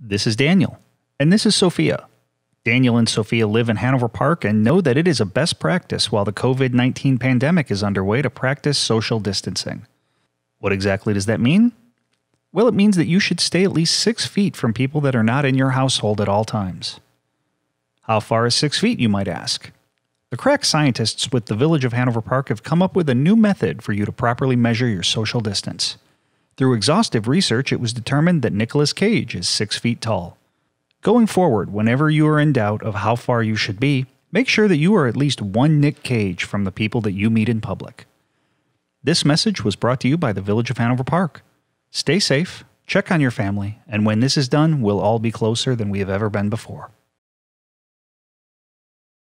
This is Daniel. And this is Sophia. Daniel and Sophia live in Hanover Park and know that it is a best practice while the COVID 19 pandemic is underway to practice social distancing. What exactly does that mean? Well, it means that you should stay at least six feet from people that are not in your household at all times. How far is six feet, you might ask? The crack scientists with the Village of Hanover Park have come up with a new method for you to properly measure your social distance. Through exhaustive research, it was determined that Nicolas Cage is 6 feet tall. Going forward, whenever you are in doubt of how far you should be, make sure that you are at least one Nick Cage from the people that you meet in public. This message was brought to you by the Village of Hanover Park. Stay safe, check on your family, and when this is done, we'll all be closer than we have ever been before.